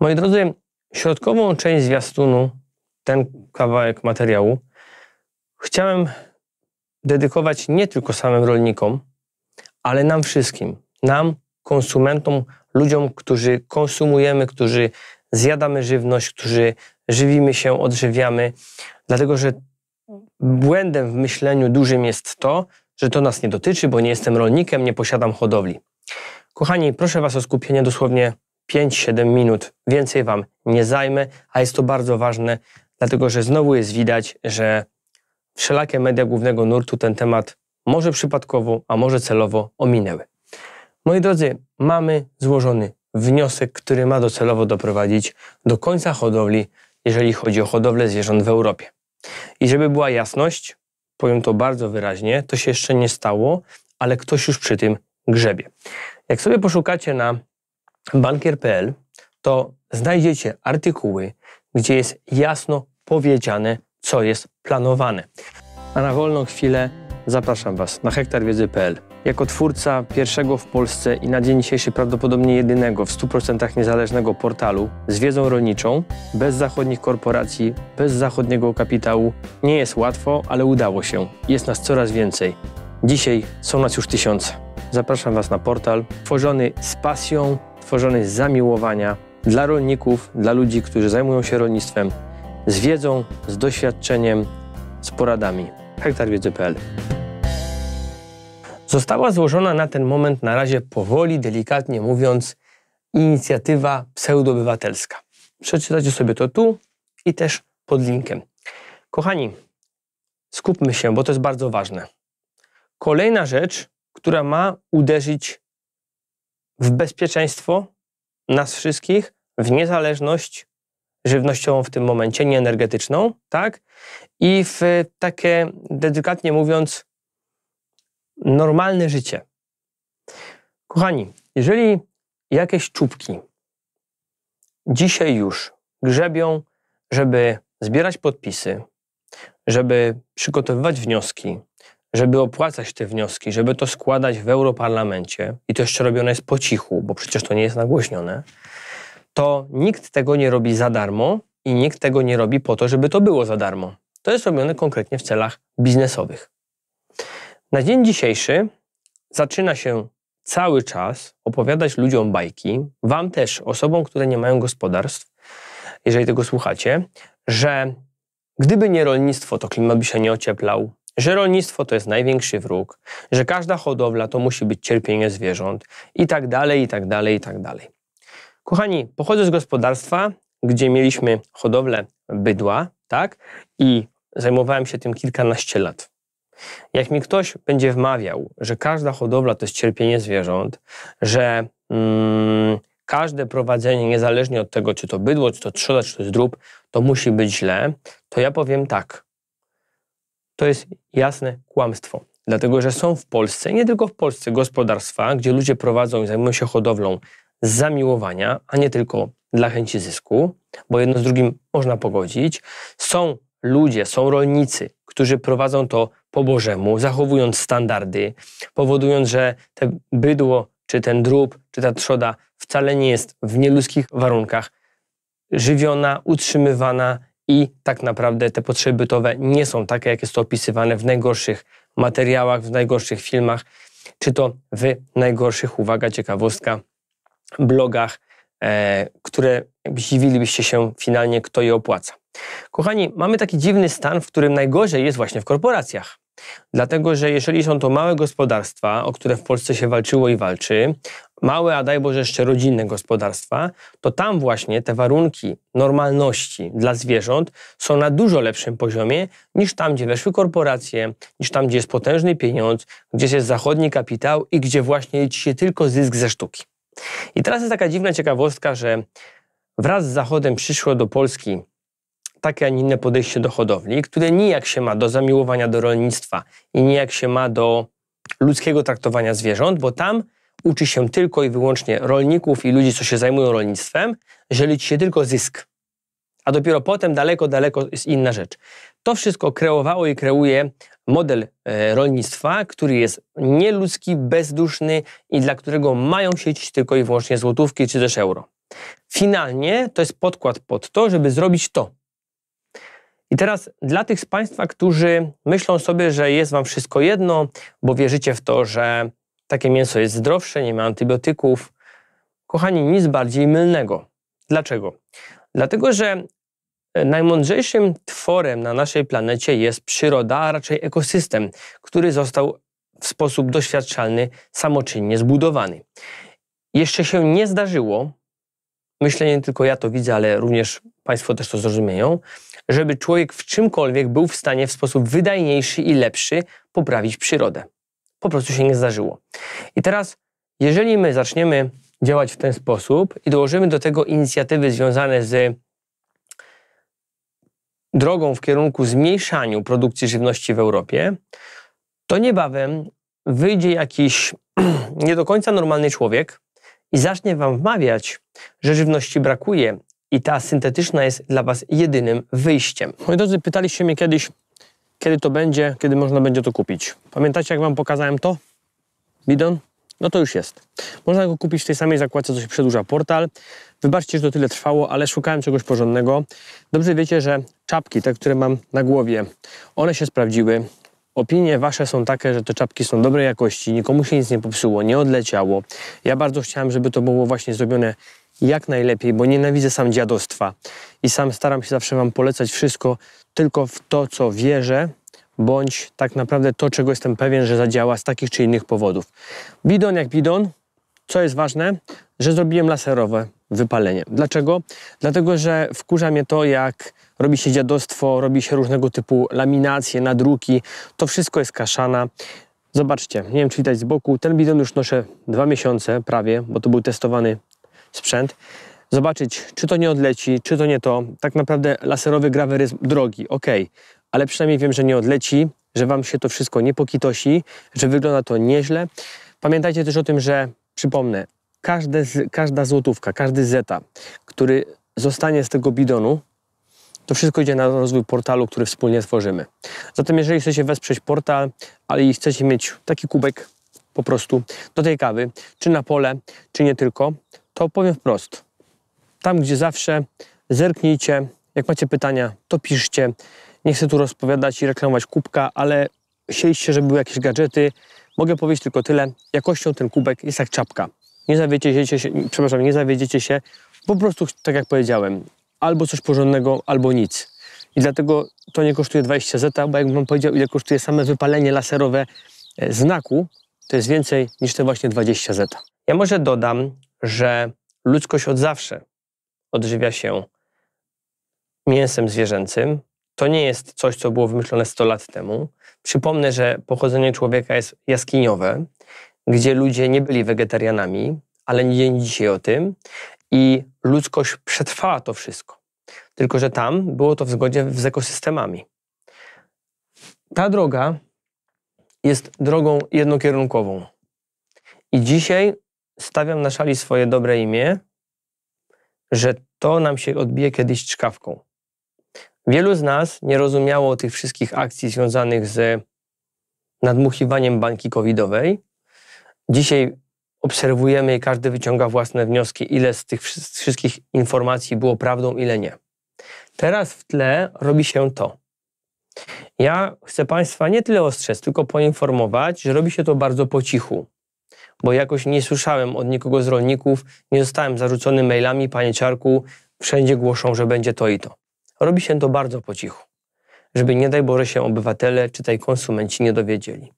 Moi drodzy, środkową część zwiastunu, ten kawałek materiału, chciałem dedykować nie tylko samym rolnikom, ale nam wszystkim, nam, konsumentom, ludziom, którzy konsumujemy, którzy zjadamy żywność, którzy żywimy się, odżywiamy, dlatego że błędem w myśleniu dużym jest to, że to nas nie dotyczy, bo nie jestem rolnikiem, nie posiadam hodowli. Kochani, proszę Was o skupienie dosłownie 5-7 minut. Więcej Wam nie zajmę, a jest to bardzo ważne, dlatego że znowu jest widać, że wszelakie media głównego nurtu ten temat może przypadkowo, a może celowo ominęły. Moi drodzy, mamy złożony wniosek, który ma docelowo doprowadzić do końca hodowli, jeżeli chodzi o hodowlę zwierząt w Europie. I żeby była jasność, powiem to bardzo wyraźnie, to się jeszcze nie stało, ale ktoś już przy tym grzebie. Jak sobie poszukacie na bankier.pl, to znajdziecie artykuły, gdzie jest jasno powiedziane, co jest planowane. A na wolną chwilę zapraszam Was na hektarwiedzy.pl. Jako twórca pierwszego w Polsce i na dzień dzisiejszy prawdopodobnie jedynego w 100% niezależnego portalu z wiedzą rolniczą, bez zachodnich korporacji, bez zachodniego kapitału, nie jest łatwo, ale udało się. Jest nas coraz więcej. Dzisiaj są nas już tysiące. Zapraszam Was na portal tworzony z pasją, Stworzony z zamiłowania dla rolników, dla ludzi, którzy zajmują się rolnictwem, z wiedzą, z doświadczeniem, z poradami. hektarwiedzy.pl Została złożona na ten moment na razie powoli, delikatnie mówiąc, inicjatywa pseudobywatelska. Przeczytacie sobie to tu i też pod linkiem. Kochani, skupmy się, bo to jest bardzo ważne. Kolejna rzecz, która ma uderzyć w bezpieczeństwo nas wszystkich, w niezależność żywnościową w tym momencie, nieenergetyczną, tak? I w takie, delikatnie mówiąc, normalne życie. Kochani, jeżeli jakieś czubki dzisiaj już grzebią, żeby zbierać podpisy, żeby przygotowywać wnioski, żeby opłacać te wnioski, żeby to składać w Europarlamencie, i to jeszcze robione jest po cichu, bo przecież to nie jest nagłośnione, to nikt tego nie robi za darmo i nikt tego nie robi po to, żeby to było za darmo. To jest robione konkretnie w celach biznesowych. Na dzień dzisiejszy zaczyna się cały czas opowiadać ludziom bajki, wam też, osobom, które nie mają gospodarstw, jeżeli tego słuchacie, że gdyby nie rolnictwo, to klimat by się nie ocieplał, że rolnictwo to jest największy wróg, że każda hodowla to musi być cierpienie zwierząt i tak dalej, i tak dalej, i tak dalej. Kochani, pochodzę z gospodarstwa, gdzie mieliśmy hodowlę bydła, tak? I zajmowałem się tym kilkanaście lat. Jak mi ktoś będzie wmawiał, że każda hodowla to jest cierpienie zwierząt, że mm, każde prowadzenie, niezależnie od tego, czy to bydło, czy to trzoda, czy to jest drób, to musi być źle, to ja powiem tak to jest jasne kłamstwo. Dlatego, że są w Polsce, nie tylko w Polsce, gospodarstwa, gdzie ludzie prowadzą i zajmują się hodowlą z zamiłowania, a nie tylko dla chęci zysku, bo jedno z drugim można pogodzić. Są ludzie, są rolnicy, którzy prowadzą to po Bożemu, zachowując standardy, powodując, że te bydło, czy ten drób, czy ta trzoda wcale nie jest w nieludzkich warunkach żywiona, utrzymywana i tak naprawdę te potrzeby bytowe nie są takie, jak jest to opisywane w najgorszych materiałach, w najgorszych filmach, czy to w najgorszych, uwaga, ciekawostka, blogach, e, które zdziwilibyście się finalnie, kto je opłaca. Kochani, mamy taki dziwny stan, w którym najgorzej jest właśnie w korporacjach. Dlatego, że jeżeli są to małe gospodarstwa, o które w Polsce się walczyło i walczy, małe, a daj Boże jeszcze rodzinne gospodarstwa, to tam właśnie te warunki normalności dla zwierząt są na dużo lepszym poziomie niż tam, gdzie weszły korporacje, niż tam, gdzie jest potężny pieniądz, gdzie jest zachodni kapitał i gdzie właśnie liczy się tylko zysk ze sztuki. I teraz jest taka dziwna ciekawostka, że wraz z Zachodem przyszło do Polski takie, a nie inne podejście do hodowli, które nijak się ma do zamiłowania do rolnictwa i nijak się ma do ludzkiego traktowania zwierząt, bo tam uczy się tylko i wyłącznie rolników i ludzi, co się zajmują rolnictwem, że liczy się tylko zysk. A dopiero potem daleko, daleko jest inna rzecz. To wszystko kreowało i kreuje model e, rolnictwa, który jest nieludzki, bezduszny i dla którego mają liczyć tylko i wyłącznie złotówki czy też euro. Finalnie to jest podkład pod to, żeby zrobić to. I teraz dla tych z Państwa, którzy myślą sobie, że jest Wam wszystko jedno, bo wierzycie w to, że takie mięso jest zdrowsze, nie ma antybiotyków. Kochani, nic bardziej mylnego. Dlaczego? Dlatego, że e, najmądrzejszym tworem na naszej planecie jest przyroda, a raczej ekosystem, który został w sposób doświadczalny samoczynnie zbudowany. Jeszcze się nie zdarzyło, myślę nie tylko ja to widzę, ale również Państwo też to zrozumieją, żeby człowiek w czymkolwiek był w stanie w sposób wydajniejszy i lepszy poprawić przyrodę po prostu się nie zdarzyło. I teraz, jeżeli my zaczniemy działać w ten sposób i dołożymy do tego inicjatywy związane z drogą w kierunku zmniejszaniu produkcji żywności w Europie, to niebawem wyjdzie jakiś nie do końca normalny człowiek i zacznie wam wmawiać, że żywności brakuje i ta syntetyczna jest dla was jedynym wyjściem. Moi drodzy, pytaliście mnie kiedyś, kiedy to będzie, kiedy można będzie to kupić. Pamiętacie, jak Wam pokazałem to? Bidon? No to już jest. Można go kupić w tej samej zakładce, co się przedłuża portal. Wybaczcie, że to tyle trwało, ale szukałem czegoś porządnego. Dobrze wiecie, że czapki, te, które mam na głowie, one się sprawdziły. Opinie wasze są takie, że te czapki są dobrej jakości, nikomu się nic nie popsuło, nie odleciało. Ja bardzo chciałem, żeby to było właśnie zrobione jak najlepiej, bo nienawidzę sam dziadostwa i sam staram się zawsze Wam polecać wszystko tylko w to, co wierzę, bądź tak naprawdę to, czego jestem pewien, że zadziała z takich czy innych powodów. Bidon jak bidon, co jest ważne, że zrobiłem laserowe wypalenie. Dlaczego? Dlatego, że wkurza mnie to, jak robi się dziadostwo, robi się różnego typu laminacje, nadruki, to wszystko jest kaszana. Zobaczcie, nie wiem czy widać z boku, ten bidon już noszę dwa miesiące prawie, bo to był testowany sprzęt, zobaczyć, czy to nie odleci, czy to nie to. Tak naprawdę laserowy grawer jest drogi, ok, ale przynajmniej wiem, że nie odleci, że Wam się to wszystko nie pokitosi, że wygląda to nieźle. Pamiętajcie też o tym, że przypomnę, każde, każda złotówka, każdy zeta, który zostanie z tego bidonu, to wszystko idzie na rozwój portalu, który wspólnie tworzymy. Zatem jeżeli chcecie wesprzeć portal, ale i chcecie mieć taki kubek po prostu do tej kawy, czy na pole, czy nie tylko, to powiem wprost. Tam, gdzie zawsze, zerknijcie. Jak macie pytania, to piszcie. Nie chcę tu rozpowiadać i reklamować kubka, ale chcieliście, żeby były jakieś gadżety. Mogę powiedzieć tylko tyle. Jakością ten kubek jest jak czapka. Nie zawiedziecie się, przepraszam, nie zawiedziecie się. Po prostu, tak jak powiedziałem, albo coś porządnego, albo nic. I dlatego to nie kosztuje 20 zeta, bo jakbym powiedział, ile kosztuje same wypalenie laserowe e, znaku, to jest więcej niż te właśnie 20 zeta. Ja może dodam, że ludzkość od zawsze odżywia się mięsem zwierzęcym. To nie jest coś, co było wymyślone 100 lat temu. Przypomnę, że pochodzenie człowieka jest jaskiniowe, gdzie ludzie nie byli wegetarianami, ale nie dzień dzisiaj o tym. I ludzkość przetrwała to wszystko. Tylko, że tam było to w zgodzie z ekosystemami. Ta droga jest drogą jednokierunkową. I dzisiaj stawiam na szali swoje dobre imię, że to nam się odbije kiedyś czkawką. Wielu z nas nie rozumiało tych wszystkich akcji związanych z nadmuchiwaniem banki covidowej. Dzisiaj obserwujemy i każdy wyciąga własne wnioski, ile z tych wszystkich informacji było prawdą, ile nie. Teraz w tle robi się to. Ja chcę Państwa nie tyle ostrzec, tylko poinformować, że robi się to bardzo po cichu bo jakoś nie słyszałem od nikogo z rolników, nie zostałem zarzucony mailami, panie Ciarku, wszędzie głoszą, że będzie to i to. Robi się to bardzo po cichu, żeby nie daj Boże się obywatele, czy czytaj konsumenci nie dowiedzieli.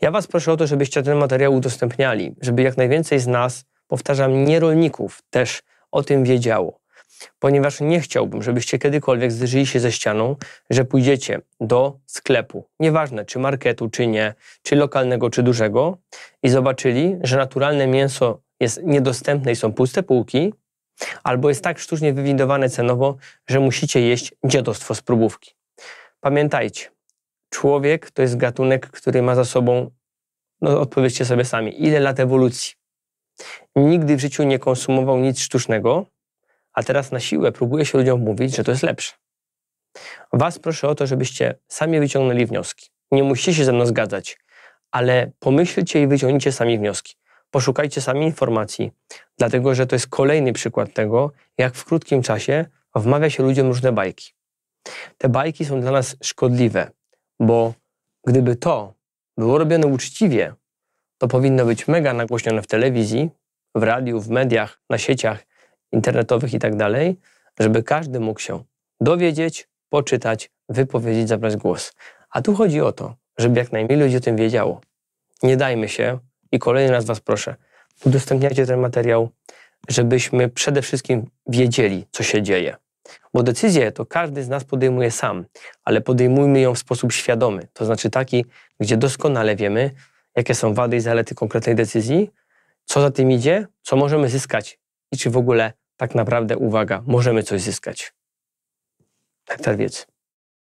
Ja Was proszę o to, żebyście ten materiał udostępniali, żeby jak najwięcej z nas, powtarzam, nie rolników też o tym wiedziało ponieważ nie chciałbym, żebyście kiedykolwiek zderzyli się ze ścianą, że pójdziecie do sklepu, nieważne czy marketu, czy nie, czy lokalnego, czy dużego, i zobaczyli, że naturalne mięso jest niedostępne i są puste półki, albo jest tak sztucznie wywindowane cenowo, że musicie jeść dziadostwo z próbówki. Pamiętajcie, człowiek to jest gatunek, który ma za sobą, no odpowiedzcie sobie sami, ile lat ewolucji. Nigdy w życiu nie konsumował nic sztucznego, a teraz na siłę próbuje się ludziom mówić, że to jest lepsze. Was proszę o to, żebyście sami wyciągnęli wnioski. Nie musicie się ze mną zgadzać, ale pomyślcie i wyciągnijcie sami wnioski. Poszukajcie sami informacji, dlatego że to jest kolejny przykład tego, jak w krótkim czasie wmawia się ludziom różne bajki. Te bajki są dla nas szkodliwe, bo gdyby to było robione uczciwie, to powinno być mega nagłośnione w telewizji, w radiu, w mediach, na sieciach, internetowych i tak dalej, żeby każdy mógł się dowiedzieć, poczytać, wypowiedzieć, zabrać głos. A tu chodzi o to, żeby jak najmniej ludzi o tym wiedziało. Nie dajmy się i kolejny raz Was proszę, udostępniajcie ten materiał, żebyśmy przede wszystkim wiedzieli, co się dzieje. Bo decyzję to każdy z nas podejmuje sam, ale podejmujmy ją w sposób świadomy, to znaczy taki, gdzie doskonale wiemy, jakie są wady i zalety konkretnej decyzji, co za tym idzie, co możemy zyskać i czy w ogóle tak naprawdę, uwaga, możemy coś zyskać. Tak, tak więc.